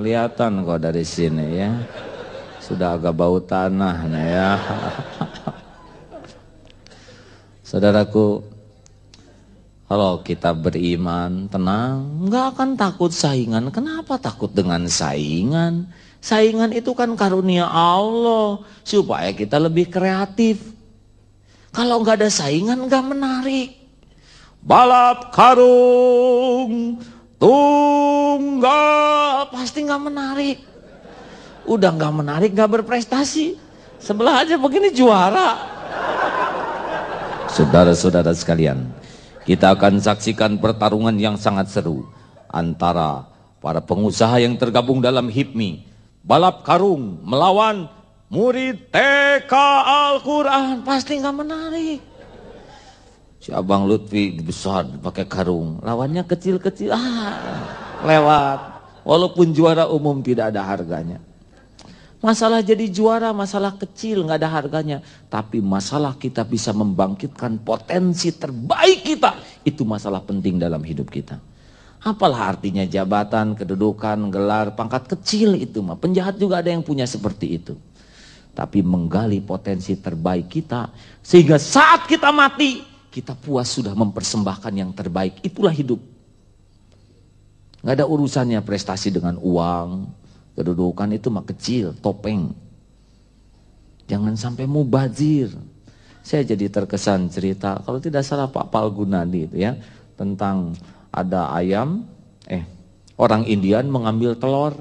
Kelihatan kok dari sini ya. Sudah agak bau tanah nah ya. Saudaraku, kalau kita beriman, tenang, nggak akan takut saingan. Kenapa takut dengan saingan? Saingan itu kan karunia Allah supaya kita lebih kreatif. Kalau nggak ada saingan nggak menarik. Balap karung, tuh enggak, pasti enggak menarik. Udah enggak menarik, enggak berprestasi. Sebelah aja begini juara. Saudara-saudara sekalian, kita akan saksikan pertarungan yang sangat seru antara para pengusaha yang tergabung dalam HIPMI, balap karung melawan murid TK Al-Quran. Pasti enggak menarik. Si Abang Lutfi besar pakai karung, lawannya kecil-kecil. Ah lewat. Walaupun juara umum tidak ada harganya. Masalah jadi juara, masalah kecil, nggak ada harganya. Tapi masalah kita bisa membangkitkan potensi terbaik kita. Itu masalah penting dalam hidup kita. Apalah artinya jabatan, kedudukan, gelar, pangkat kecil itu mah. Penjahat juga ada yang punya seperti itu. Tapi menggali potensi terbaik kita. Sehingga saat kita mati, kita puas sudah mempersembahkan yang terbaik. Itulah hidup. Nggak ada urusannya prestasi dengan uang, kedudukan itu mah kecil, topeng. Jangan sampai mubazir. Saya jadi terkesan cerita, kalau tidak salah Pak Palgunadi itu ya, tentang ada ayam, eh orang Indian mengambil telur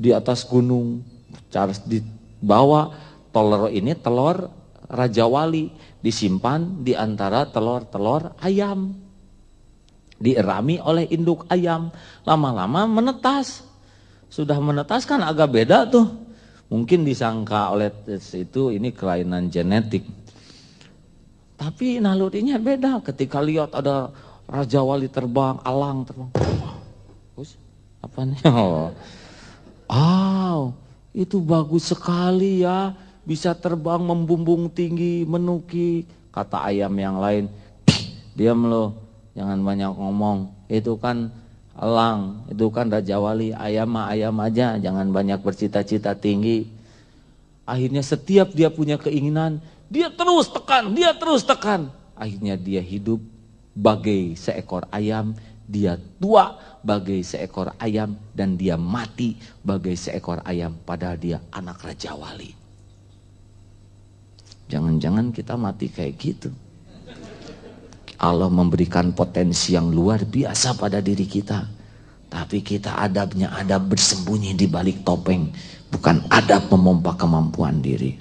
di atas gunung, Charles dibawa telur ini telur Raja Wali disimpan di antara telur-telur ayam dierami oleh induk ayam lama-lama menetas sudah menetas kan agak beda tuh mungkin disangka oleh itu ini kelainan genetik tapi nalurinya beda ketika lihat ada raja wali terbang alang terbang terus apa nih oh. oh itu bagus sekali ya bisa terbang membumbung tinggi menuki kata ayam yang lain diam loh jangan banyak ngomong itu kan elang itu kan raja wali ayam mah ayam aja jangan banyak bercita-cita tinggi akhirnya setiap dia punya keinginan dia terus tekan dia terus tekan akhirnya dia hidup bagai seekor ayam dia tua bagai seekor ayam dan dia mati bagai seekor ayam padahal dia anak raja wali. Jangan-jangan kita mati kayak gitu. Allah memberikan potensi yang luar biasa pada diri kita. Tapi kita adabnya adab bersembunyi di balik topeng. Bukan adab memompa kemampuan diri.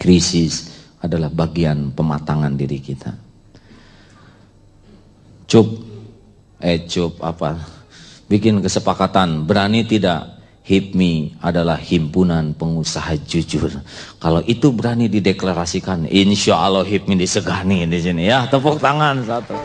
Krisis adalah bagian pematangan diri kita. Cup, eh cup apa? Bikin kesepakatan, berani tidak HIPMI adalah himpunan pengusaha jujur. Kalau itu berani dideklarasikan, insya Allah HIPMI disegani di sini ya. Tepuk tangan satu.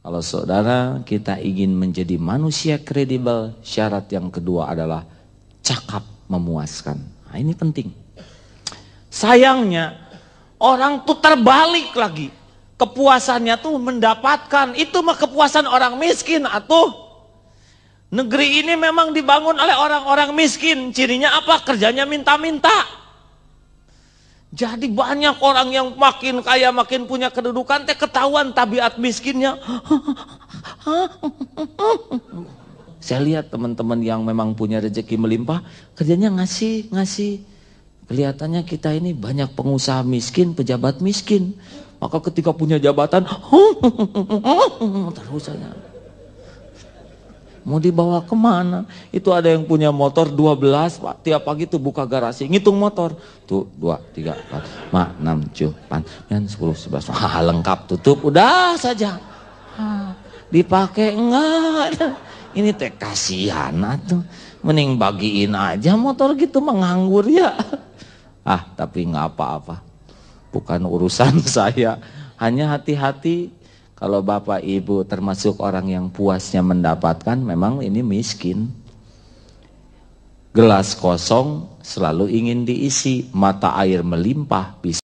Kalau saudara kita ingin menjadi manusia kredibel, syarat yang kedua adalah cakap memuaskan. Nah, ini penting. Sayangnya orang tuh terbalik lagi kepuasannya tuh mendapatkan. Itu mah kepuasan orang miskin atau negeri ini memang dibangun oleh orang-orang miskin. Cirinya apa? Kerjanya minta-minta. Jadi banyak orang yang makin kaya, makin punya kedudukan, teh ketahuan tabiat miskinnya. Saya lihat teman-teman yang memang punya rezeki melimpah, kerjanya ngasih, ngasih. Kelihatannya kita ini banyak pengusaha miskin, pejabat miskin. Maka ketika punya jabatan, terus saja. Mau dibawa kemana? Itu ada yang punya motor 12, Pak. Tiap pagi tuh buka garasi, ngitung motor. Tuh, 2, 3, 4, 5, 6, 7, 8, 9, 10, 11. Hah, lengkap, tutup, udah saja. Hah, dipakai enggak. Ini teh kasihan tuh. Mending bagiin aja motor gitu menganggur ya. Ah, tapi nggak apa-apa bukan urusan saya. Hanya hati-hati kalau Bapak Ibu termasuk orang yang puasnya mendapatkan memang ini miskin. Gelas kosong selalu ingin diisi, mata air melimpah bisa